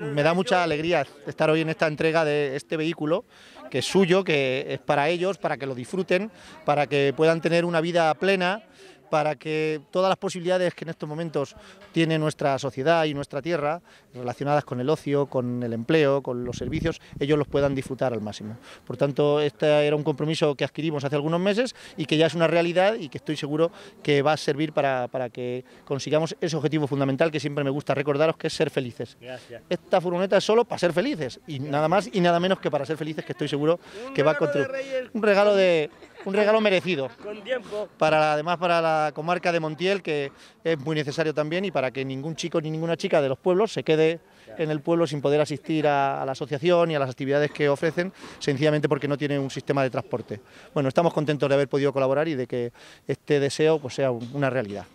Me da mucha alegría estar hoy en esta entrega de este vehículo, que es suyo, que es para ellos, para que lo disfruten, para que puedan tener una vida plena para que todas las posibilidades que en estos momentos tiene nuestra sociedad y nuestra tierra, relacionadas con el ocio, con el empleo, con los servicios, ellos los puedan disfrutar al máximo. Por tanto, este era un compromiso que adquirimos hace algunos meses y que ya es una realidad y que estoy seguro que va a servir para, que consigamos ese objetivo fundamental que siempre me gusta recordaros, que es ser felices. Gracias. Esta furgoneta es solo para ser felices y nada más y nada menos que para ser felices, que estoy seguro que va a contribuir. Un regalo de un regalo merecido. tiempo. Para además para la comarca de Montiel, que es muy necesario también, y para que ningún chico ni ninguna chica de los pueblos se quede en el pueblo sin poder asistir a, la asociación y a las actividades que ofrecen, sencillamente porque no tiene un sistema de transporte. Bueno, estamos contentos de haber podido colaborar y de que este deseo pues, sea una realidad.